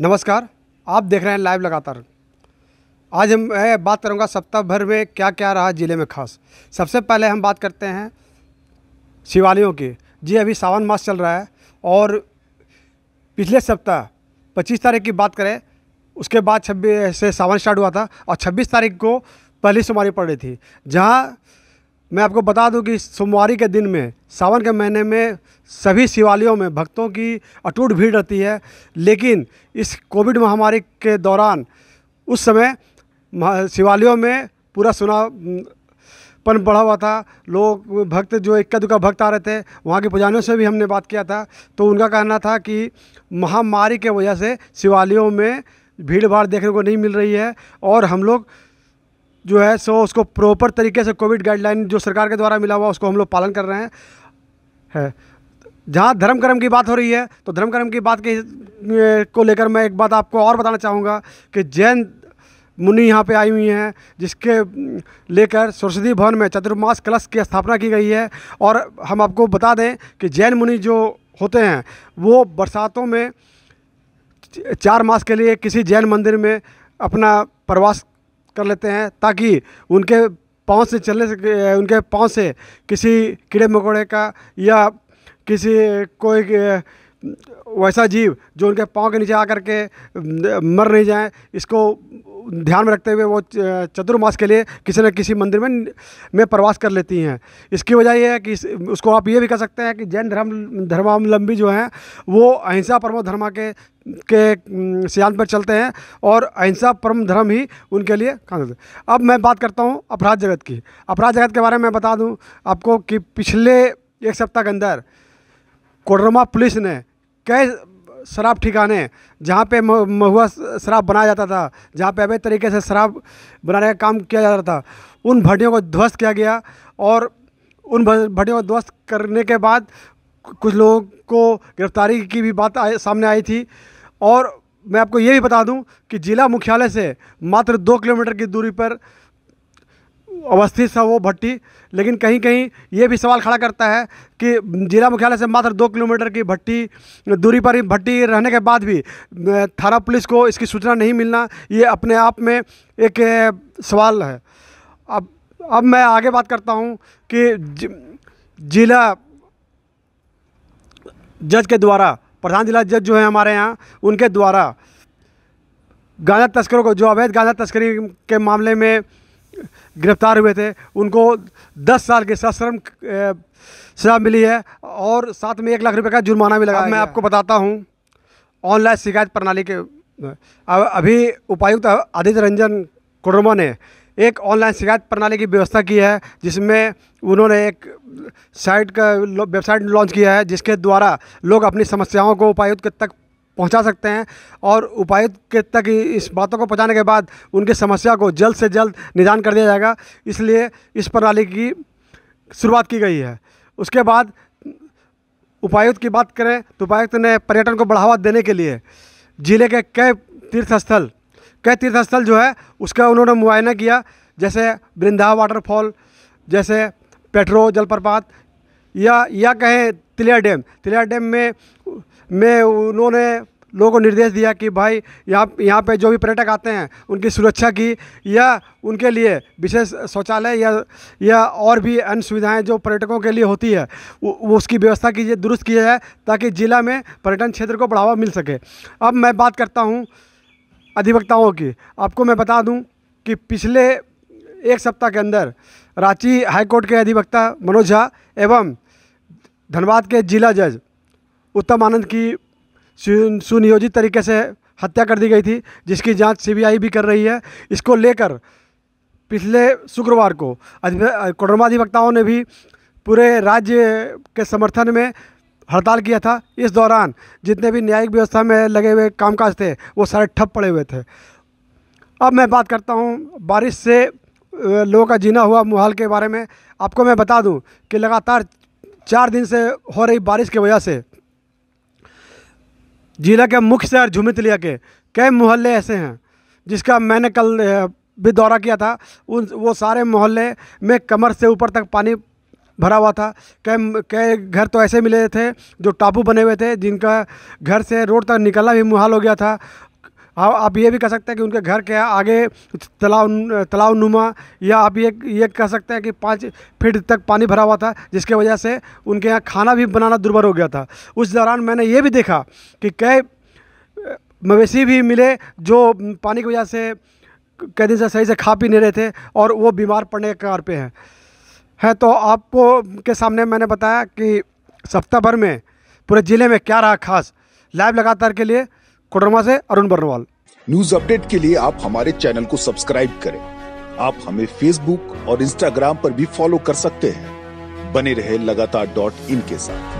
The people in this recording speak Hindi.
नमस्कार आप देख रहे हैं लाइव लगातार आज हम मैं बात करूंगा सप्ताह भर में क्या क्या रहा ज़िले में खास सबसे पहले हम बात करते हैं शिवालयों की जी अभी सावन मास चल रहा है और पिछले सप्ताह पच्चीस तारीख की बात करें उसके बाद छब्बीस से सावन स्टार्ट हुआ था और छब्बीस तारीख को पहली सुमारी पड़ रही थी जहाँ मैं आपको बता दूं कि सोमवार के दिन में सावन के महीने में सभी शिवालयों में भक्तों की अटूट भीड़ रहती है लेकिन इस कोविड महामारी के दौरान उस समय शिवालयों में पूरा सुना पन बढ़ा हुआ था लोग भक्त जो इक्का दुक्का भक्त आ रहे थे वहाँ के पुजारियों से भी हमने बात किया था तो उनका कहना था कि महामारी के वजह से शिवालयों में भीड़ भाड़ देखने को नहीं मिल रही है और हम लोग जो है सो उसको प्रॉपर तरीके से कोविड गाइडलाइन जो सरकार के द्वारा मिला हुआ उसको हम लोग पालन कर रहे हैं है जहाँ धर्म कर्म की बात हो रही है तो धर्म कर्म की बात के को लेकर मैं एक बात आपको और बताना चाहूँगा कि जैन मुनि यहाँ पे आई हुई हैं जिसके लेकर सरस्वती भवन में चतुर्मास कलश की स्थापना की गई है और हम आपको बता दें कि जैन मुनि जो होते हैं वो बरसातों में चार मास के लिए किसी जैन मंदिर में अपना प्रवास कर लेते हैं ताकि उनके पाँव से चलने से उनके पाँव से किसी कीड़े मकोड़े का या किसी कोई वैसा जीव जो उनके पाँव के नीचे आकर के मर नहीं जाए इसको ध्यान में रखते हुए वो चतुर्मास के लिए किसी न किसी मंदिर में में प्रवास कर लेती हैं इसकी वजह यह है कि इस, उसको आप ये भी कह सकते हैं कि जैन धर्म धर्मावलंबी जो हैं वो अहिंसा परमो धर्मा के के सिद्धांत पर चलते हैं और अहिंसा परम धर्म ही उनके लिए करते अब मैं बात करता हूँ अपराध जगत की अपराध जगत के बारे में बता दूँ आपको कि पिछले एक सप्ताह के अंदर कोडरमा पुलिस ने कई शराब ठिकाने जहाँ पे महुआ शराब बनाया जाता था जहाँ पे अवैध तरीके से शराब बनाने का काम किया जाता था उन भट्टियों को ध्वस्त किया गया और उन भट्टियों को ध्वस्त करने के बाद कुछ लोगों को गिरफ्तारी की भी बात आए, सामने आई थी और मैं आपको ये भी बता दूं कि जिला मुख्यालय से मात्र दो किलोमीटर की दूरी पर अवस्थित था वो भट्टी लेकिन कहीं कहीं ये भी सवाल खड़ा करता है कि जिला मुख्यालय से मात्र दो किलोमीटर की भट्टी दूरी पर ही भट्टी रहने के बाद भी थाना पुलिस को इसकी सूचना नहीं मिलना ये अपने आप में एक सवाल है अब अब मैं आगे बात करता हूँ कि जिला जज के द्वारा प्रधान जिला जज जो है हमारे यहाँ उनके द्वारा गांजा तस्करों को जो अवैध गांजा तस्करी के मामले में गिरफ्तार हुए थे उनको 10 साल के सश्रम सजा मिली है और साथ में एक लाख रुपए का जुर्माना भी लगा मैं आपको बताता हूँ ऑनलाइन शिकायत प्रणाली के अभी उपायुक्त आदित्य रंजन कोडरमा ने एक ऑनलाइन शिकायत प्रणाली की व्यवस्था की है जिसमें उन्होंने एक साइट का वेबसाइट लॉन्च किया है जिसके द्वारा लोग अपनी समस्याओं को उपायुक्त तक पहुंचा सकते हैं और उपायुक्त के तक इस बातों को पहुंचाने के बाद उनकी समस्या को जल्द से जल्द निदान कर दिया जाएगा इसलिए इस प्रणाली की शुरुआत की गई है उसके बाद उपायुक्त की बात करें तो उपायुक्त ने पर्यटन को बढ़ावा देने के लिए ज़िले के कई तीर्थस्थल कई तीर्थस्थल जो है उसका उन्होंने मुआयना किया जैसे वृंदा वाटरफॉल जैसे पेट्रो जलप्रपात या या कहें तिलिया डैम तिलिया डैम में में उन्होंने लोगों को निर्देश दिया कि भाई यहाँ यहाँ पे जो भी पर्यटक आते हैं उनकी सुरक्षा की या उनके लिए विशेष शौचालय या या और भी अन्य सुविधाएं जो पर्यटकों के लिए होती है वो, उसकी व्यवस्था कीजिए दुरुस्त किया जाए ताकि ज़िला में पर्यटन क्षेत्र को बढ़ावा मिल सके अब मैं बात करता हूँ अधिवक्ताओं की आपको मैं बता दूँ कि पिछले एक सप्ताह के अंदर रांची हाईकोर्ट के अधिवक्ता मनोज झा एवं धनबाद के जिला जज उत्तम आनंद की सुनियोजित तरीके से हत्या कर दी गई थी जिसकी जांच सीबीआई भी कर रही है इसको लेकर पिछले शुक्रवार को अधिवक्ताओं ने भी पूरे राज्य के समर्थन में हड़ताल किया था इस दौरान जितने भी न्यायिक व्यवस्था में लगे हुए कामकाज थे वो सारे ठप पड़े हुए थे अब मैं बात करता हूँ बारिश से लोगों का जीना हुआ मुहाल के बारे में आपको मैं बता दूं कि लगातार चार दिन से हो रही बारिश की वजह से जिला के मुख्य शहर झुमितलिया के कई मोहल्ले ऐसे हैं जिसका मैंने कल भी दौरा किया था उन वो सारे मोहल्ले में कमर से ऊपर तक पानी भरा हुआ था कई कई घर तो ऐसे मिले थे जो टापू बने हुए थे जिनका घर से रोड तक निकलना भी मुहाल हो गया था हाँ आप ये भी कह सकते हैं कि उनके घर के आगे तालाब तालाब नुमा या आप ये ये कह सकते हैं कि पाँच फीट तक पानी भरा हुआ था जिसके वजह से उनके यहाँ खाना भी बनाना दुर्भर हो गया था उस दौरान मैंने ये भी देखा कि कई मवेशी भी मिले जो पानी की वजह से कई दिन से सही से खा पी नहीं रहे थे और वो बीमार पड़ने के कगार पे हैं है तो आपको के सामने मैंने बताया कि सप्ताह भर में पूरे ज़िले में क्या रहा खास लाइव लगातार के लिए कोडरमा से अरुण बर्नवाल न्यूज अपडेट के लिए आप हमारे चैनल को सब्सक्राइब करें आप हमें फेसबुक और इंस्टाग्राम पर भी फॉलो कर सकते हैं बने रहे लगातार डॉट इन के साथ